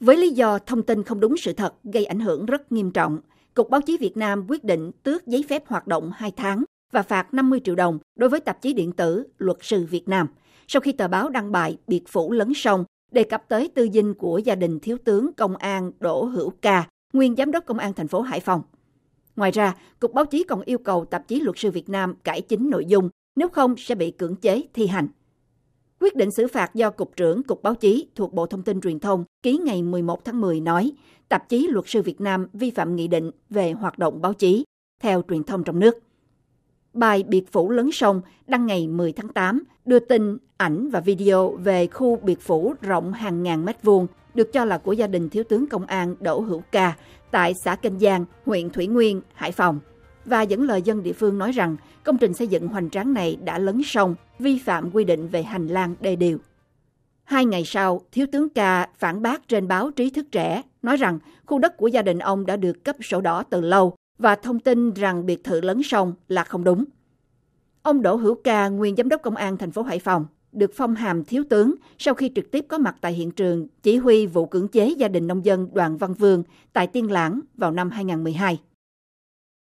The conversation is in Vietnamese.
với lý do thông tin không đúng sự thật gây ảnh hưởng rất nghiêm trọng cục báo chí việt nam quyết định tước giấy phép hoạt động hai tháng và phạt 50 triệu đồng đối với tạp chí điện tử Luật sư Việt Nam sau khi tờ báo đăng bài biệt phủ lấn sông đề cập tới tư dinh của gia đình thiếu tướng công an Đỗ Hữu Ca, nguyên giám đốc công an thành phố Hải Phòng. Ngoài ra, Cục Báo chí còn yêu cầu tạp chí Luật sư Việt Nam cải chính nội dung, nếu không sẽ bị cưỡng chế thi hành. Quyết định xử phạt do Cục trưởng Cục Báo chí thuộc Bộ Thông tin Truyền thông ký ngày 11 tháng 10 nói, tạp chí Luật sư Việt Nam vi phạm nghị định về hoạt động báo chí theo truyền thông trong nước. Bài Biệt phủ lấn sông đăng ngày 10 tháng 8 đưa tin ảnh và video về khu biệt phủ rộng hàng ngàn mét vuông được cho là của gia đình Thiếu tướng Công an Đỗ Hữu Ca tại xã Kênh Giang, huyện Thủy Nguyên, Hải Phòng. Và dẫn lời dân địa phương nói rằng công trình xây dựng hoành tráng này đã lấn sông vi phạm quy định về hành lang đê điều. Hai ngày sau, Thiếu tướng Ca phản bác trên báo Trí Thức Trẻ, nói rằng khu đất của gia đình ông đã được cấp sổ đỏ từ lâu và thông tin rằng biệt thự lấn sông là không đúng. Ông Đỗ Hữu Ca, nguyên giám đốc công an thành phố Hải Phòng, được phong hàm thiếu tướng sau khi trực tiếp có mặt tại hiện trường chỉ huy vụ cưỡng chế gia đình nông dân Đoàn Văn Vương tại Tiên Lãng vào năm 2012.